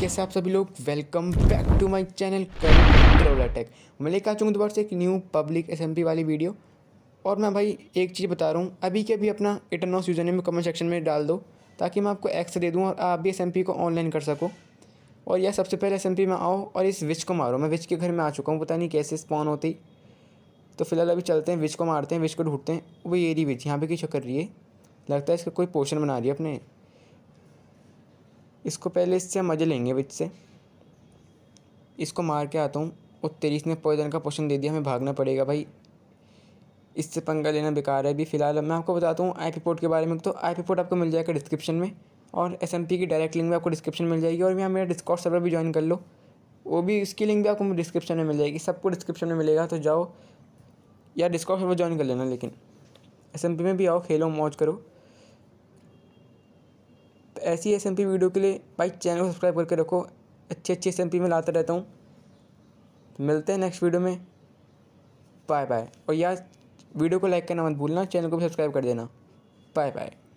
कैसे आप सभी लोग welcome back to my channel travel attack मैं लेकर आ चुका दोबारा से एक न्यू पब्लिक असेंबली वाली वीडियो और मैं भाई एक चीज़ बता रहा हूँ अभी के अभी अपना इटरनॉस यूजर नेम कमेंट सेक्शन में डाल दो ताकि मैं आपको एक्स दे दूँ और आप भी एस को ऑनलाइन कर सको और यह सबसे पहले एस में आओ और इस विच को मारो मैं विच के घर में आ चुका हूँ पता नहीं कैसे स्पॉन होती तो फिलहाल अभी चलते हैं विच को मारते हैं विच को ढूंढते हैं वो ये रही विच यहाँ पर की चक्कर रही है लगता है इसका कोई पोर्शन बना रही है अपने इसको पहले इससे मजे लेंगे बिच से इसको मार के आता हूँ और तेईस ने पॉइजन का पोषण दे दिया हमें भागना पड़ेगा भाई इससे पंगा लेना बेकार है अभी फ़िलहाल मैं आपको बताता हूँ आई पोर्ट के बारे में तो आई पोर्ट आपको मिल जाएगा डिस्क्रिप्शन में और एस एम पी की डायरेक्ट लिंक भी आपको डिस्क्रिप्शन मिल जाएगी और यहाँ मेरा डिस्कॉर्ड सर्वर भी ज्वाइन कर लो वो भी उसकी लिंक भी आपको डिस्क्रिप्शन में मिल जाएगी सबको डिस्क्रिप्शन में मिलेगा तो जाओ या डिस्कॉर्ड सर्वर ज्वाइन कर लेना लेकिन एस एम पी में भी आओ खेलो मौज करो ऐसी एस एम पी वीडियो के लिए भाई चैनल को सब्सक्राइब करके रखो अच्छे अच्छे एस एम पी में लाता रहता हूँ तो मिलते हैं नेक्स्ट वीडियो में बाय बाय और यार वीडियो को लाइक करना मत भूलना चैनल को भी सब्सक्राइब कर देना बाय बाय